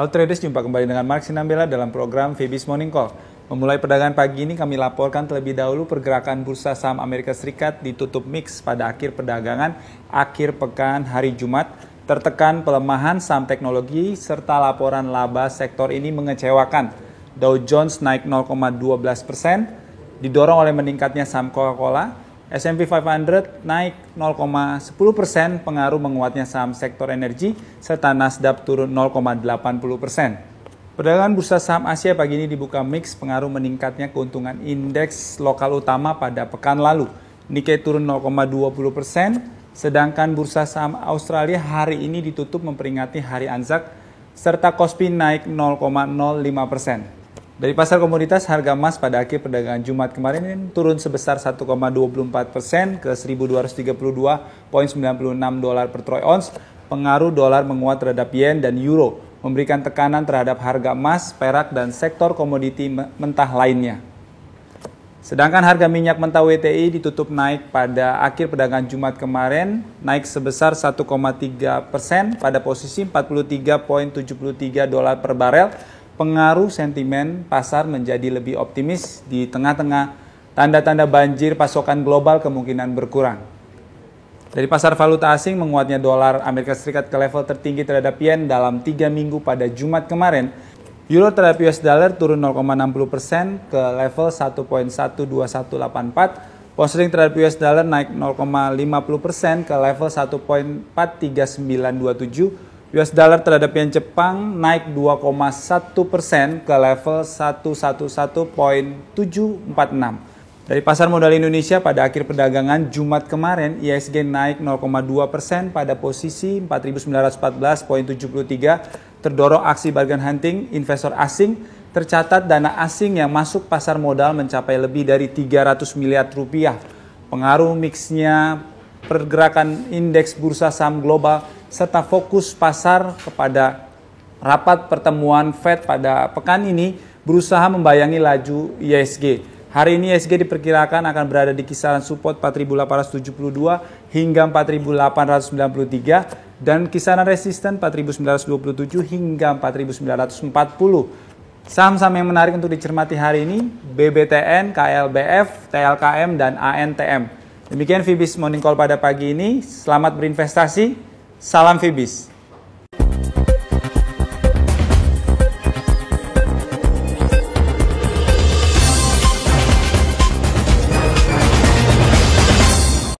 Halo traders, jumpa kembali dengan Mark Sinambela dalam program Phoebe's Morning Call. Memulai perdagangan pagi ini kami laporkan terlebih dahulu pergerakan bursa saham Amerika Serikat ditutup mix pada akhir perdagangan akhir pekan hari Jumat tertekan pelemahan saham teknologi serta laporan laba sektor ini mengecewakan. Dow Jones naik 0,12 persen, didorong oleh meningkatnya saham Coca-Cola, S&P 500 naik 0,10% persen pengaruh menguatnya saham sektor energi serta Nasdaq turun 0,80%. persen Perdagangan bursa saham Asia pagi ini dibuka mix pengaruh meningkatnya keuntungan indeks lokal utama pada pekan lalu. Nikkei turun 0,20 persen, sedangkan bursa saham Australia hari ini ditutup memperingati hari Anzac, serta Kospi naik 0,05 persen. Dari pasar komoditas, harga emas pada akhir perdagangan Jumat kemarin turun sebesar 1,24 persen ke 1.232,96 dolar per troy ounce. Pengaruh dolar menguat terhadap yen dan euro, memberikan tekanan terhadap harga emas, perak, dan sektor komoditi mentah lainnya. Sedangkan harga minyak mentah WTI ditutup naik pada akhir perdagangan Jumat kemarin, naik sebesar 1,3 persen pada posisi 43.73 dolar per barel pengaruh sentimen pasar menjadi lebih optimis di tengah-tengah tanda-tanda banjir pasokan global kemungkinan berkurang. Dari pasar valuta asing menguatnya dolar Amerika Serikat ke level tertinggi terhadap yen dalam 3 minggu pada Jumat kemarin, euro terhadap US dollar turun 0,60% ke level 1.12184 Pound sterling terhadap US dollar naik 0,50% ke level 1.43927 US dollar terhadap yen Jepang naik 2,1 persen ke level 111.746. Dari pasar modal Indonesia pada akhir perdagangan Jumat kemarin, ISG naik 0,2 persen pada posisi 4.914.73 terdorong aksi bargain hunting investor asing. Tercatat dana asing yang masuk pasar modal mencapai lebih dari 300 miliar rupiah. Pengaruh mixnya pergerakan indeks bursa saham global serta fokus pasar kepada rapat pertemuan Fed pada pekan ini berusaha membayangi laju ISG. Hari ini ISG diperkirakan akan berada di kisaran support 4.872 hingga 4.893 dan kisaran resisten 4.927 hingga 4.940. Saham-saham yang menarik untuk dicermati hari ini BBTN, KLBF, TLKM, dan ANTM. Demikian Vibis Morning Call pada pagi ini. Selamat berinvestasi. Salam Fibis.